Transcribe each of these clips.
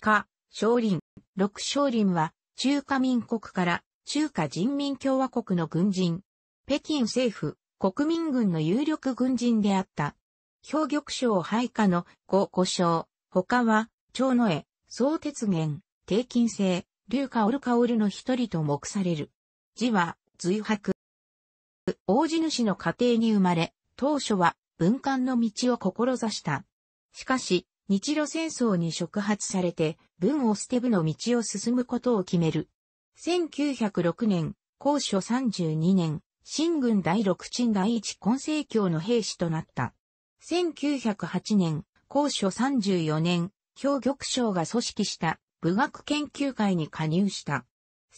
鹿、少林、六少林は、中華民国から中華人民共和国の軍人、北京政府、国民軍の有力軍人であった。兵玉省配下の五五省、他は、長野江、総鉄源、低金星、竜オルの一人と目される。字は、随白。大地主の家庭に生まれ、当初は文官の道を志した。しかし、日露戦争に触発されて、文を捨て部の道を進むことを決める。1906年、高所32年、新軍第六鎮第一根正教の兵士となった。1908年、高所34年、兵玉省が組織した武学研究会に加入した。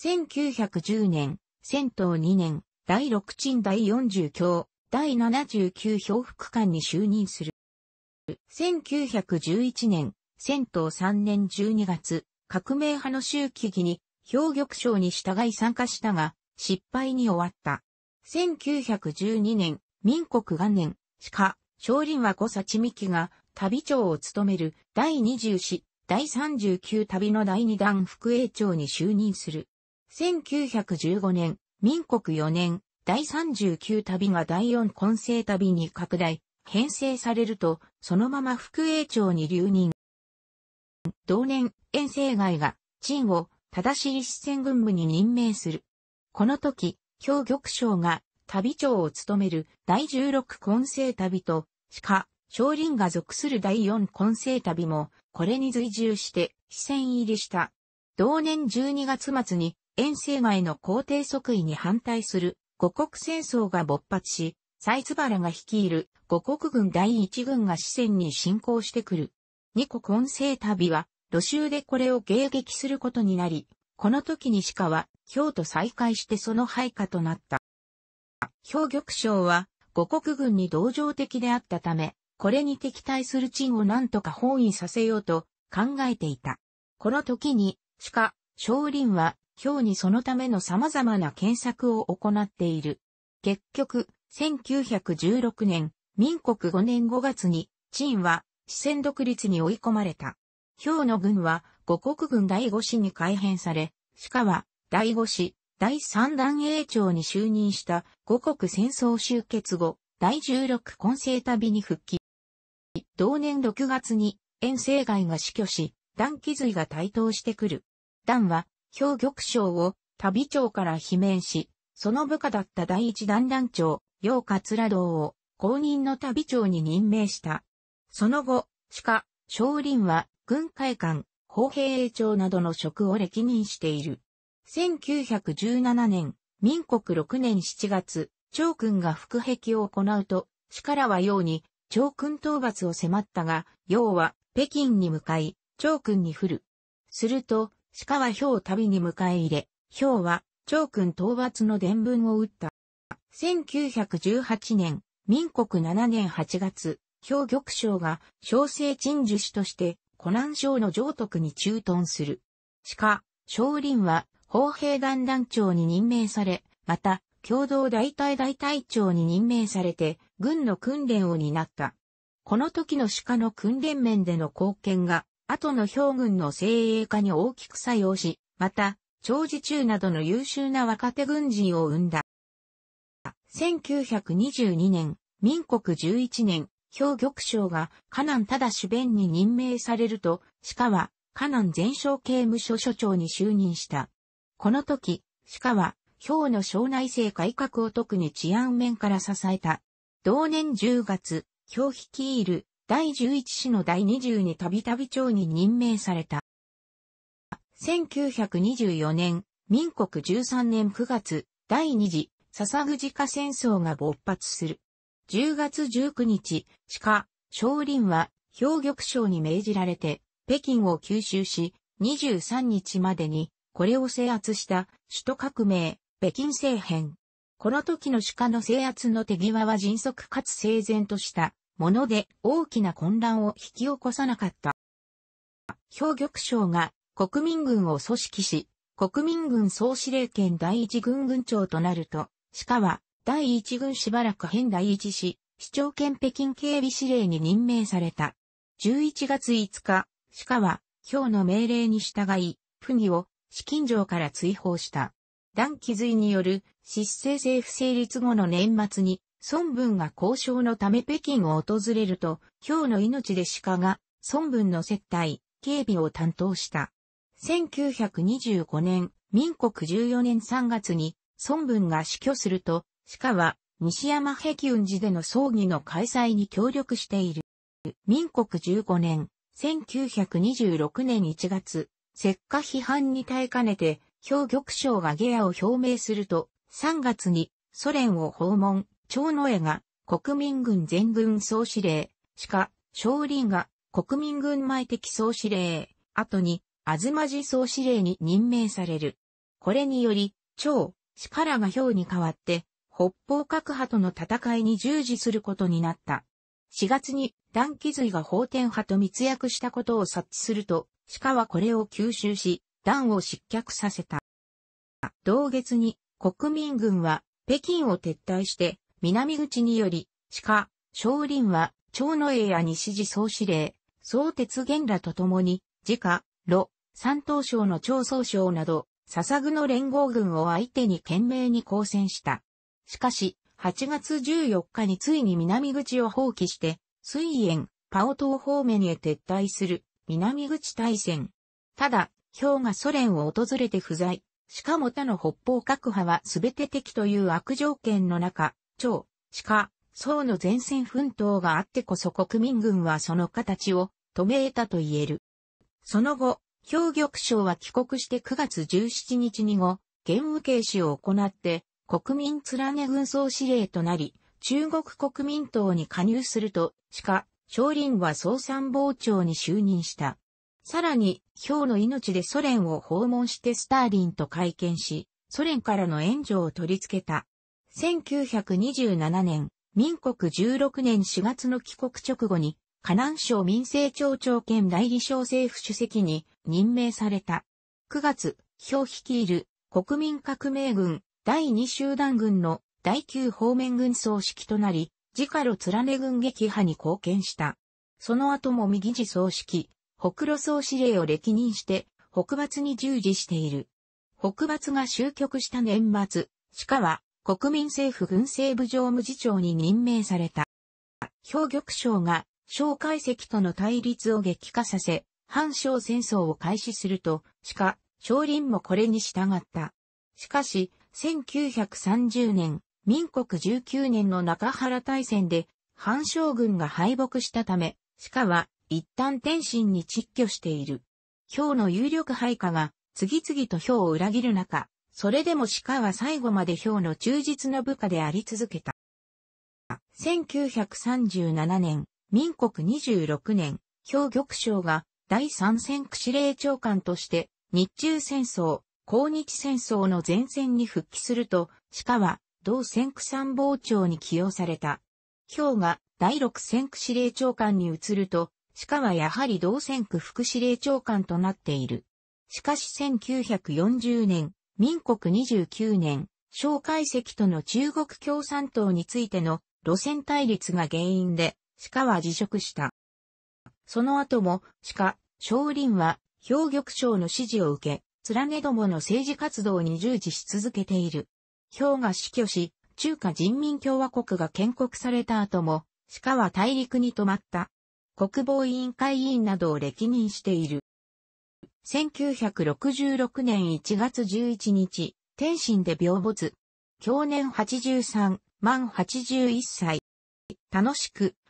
1910年、戦闘2年、第六鎮第40教、第79評副官に就任する。1911年、戦闘3年12月、革命派の周期儀に、兵玉賞に従い参加したが、失敗に終わった。1912年、民国元年、鹿、少林は小幸美紀が、旅長を務める第20師、第39旅の第2弾副営長に就任する。1915年、民国4年、第39旅が第4混成旅に拡大、編成されると、そのまま副営長に留任。同年、遠征外が、陳を、正しい支軍部に任命する。この時、兵玉将が、旅長を務める第16混成旅と、鹿、少林が属する第4混成旅も、これに随従して、視線入りした。同年12月末に、遠征外の皇帝即位に反対する、五国戦争が勃発し、サイズバラが率いる五国軍第一軍が四川に侵攻してくる。二個混成旅は、路州でこれを迎撃することになり、この時に鹿は、京と再会してその配下となった。兵玉将は、五国軍に同情的であったため、これに敵対する陳を何とか包囲させようと考えていた。この時に、鹿、少林は、京にそのための様々な検索を行っている。結局、1916年、民国5年5月に、陳は、四川独立に追い込まれた。兵の軍は、五国軍第五師に改編され、鹿は、第五師、第三弾英長に就任した五国戦争終結後、第十六混成旅に復帰。同年6月に、遠征外が死去し、段気髄が台頭してくる。段は、兵玉将を、旅長から罷免し、その部下だった第一段団長、楊桂堂を、公認の旅長に任命した。その後、鹿、少林は、軍会館、法兵衛長などの職を歴任している。1917年、民国6年7月、長君が副壁を行うと、鹿らはように、長君討伐を迫ったが、要は、北京に向かい、長君に降る。すると、鹿は兵を旅に迎え入れ、兵は、長君討伐の伝聞を打った。1918年、民国7年8月、兵玉将が小生陳樹氏として湖南省の上徳に駐屯する。しか、少林は砲兵団団長に任命され、また、共同大隊大隊長に任命されて、軍の訓練を担った。この時の鹿の訓練面での貢献が、後の兵軍の精鋭化に大きく作用し、また、長寿中などの優秀な若手軍人を生んだ。1922年、民国11年、兵玉省が、河南ただ主弁に任命されると、鹿は、河南全省刑務所所長に就任した。この時、鹿は、兵の省内政改革を特に治安面から支えた。同年10月、兵率いる第11市の第20にたびたび長に任命された。1924年、民国13年9月、第2次笹口家戦争が勃発する。10月19日、鹿、少林は、氷玉省に命じられて、北京を吸収し、23日までに、これを制圧した、首都革命、北京政変。この時の鹿の制圧の手際は迅速かつ整然とした、もので大きな混乱を引き起こさなかった。氷玉省が国民軍を組織し、国民軍総司令権第一軍軍長となると、鹿は、第一軍しばらく変第一市、市長兼北京警備司令に任命された。11月5日、鹿は、日の命令に従い、不義を、資金城から追放した。断気髄による、失政政府成立後の年末に、孫文が交渉のため北京を訪れると、日の命で鹿が、孫文の接待、警備を担当した。1925年、民国14年3月に、孫文が死去すると、鹿は西山平雲寺での葬儀の開催に協力している。民国15年、1926年1月、石化批判に耐えかねて、表玉省が下野を表明すると、3月にソ連を訪問、長野江が国民軍全軍総司令、鹿、少林が国民軍前的総司令、後に、あずまじ総司令に任命される。これにより、長、力が氷に代わって、北方各派との戦いに従事することになった。4月に断気髄が法天派と密約したことを察知すると、鹿はこれを吸収し、断を失脚させた。同月に国民軍は北京を撤退して、南口により、鹿、少林は、長野栄や西寺総司令、総鉄源らと共に、自家、炉、三島省の長総省など、笹具の連合軍を相手に懸命に抗戦した。しかし、8月14日についに南口を放棄して、水炎、パオ島方面へ撤退する、南口大戦。ただ、氷がソ連を訪れて不在。しかも他の北方各派は全て敵という悪条件の中、長、鹿、宋の前線奮闘があってこそ国民軍はその形を止め得たと言える。その後、氷玉省は帰国して9月17日に後、玄武警視を行って、国民連ね軍総司令となり、中国国民党に加入すると、か、少林は総参謀長に就任した。さらに、氷の命でソ連を訪問してスターリンと会見し、ソ連からの援助を取り付けた。1927年、民国16年4月の帰国直後に、河南省民政庁長兼代理省政府主席に任命された。9月、表率いる国民革命軍第2集団軍の第9方面軍総指揮となり、自家路連根軍撃破に貢献した。その後も右次総指揮、北路総司令を歴任して、北伐に従事している。北伐が終局した年末、鹿は国民政府軍政部常務次長に任命された。兵玉省が小海石との対立を激化させ、反蒋戦争を開始すると、鹿、少林もこれに従った。しかし、1930年、民国19年の中原大戦で、反将軍が敗北したため、鹿は一旦天津に窒居している。兵の有力配下が次々と兵を裏切る中、それでも鹿は最後まで兵の忠実な部下であり続けた。1937年、民国26年、兵玉省が第三戦区司令長官として、日中戦争、抗日戦争の前線に復帰すると、鹿は同戦区参謀長に起用された。兵が第六戦区司令長官に移ると、鹿はやはり同戦区副司令長官となっている。しかし1940年、民国29年、蒋介石との中国共産党についての路線対立が原因で、鹿は辞職した。その後も、鹿、少林は、氷玉賞の支持を受け、連ねどもの政治活動に従事し続けている。氷が死去し、中華人民共和国が建国された後も、鹿は大陸に止まった。国防委員会委員などを歴任している。1966年1月11日、天津で病没。去年83、満81歳。楽しく、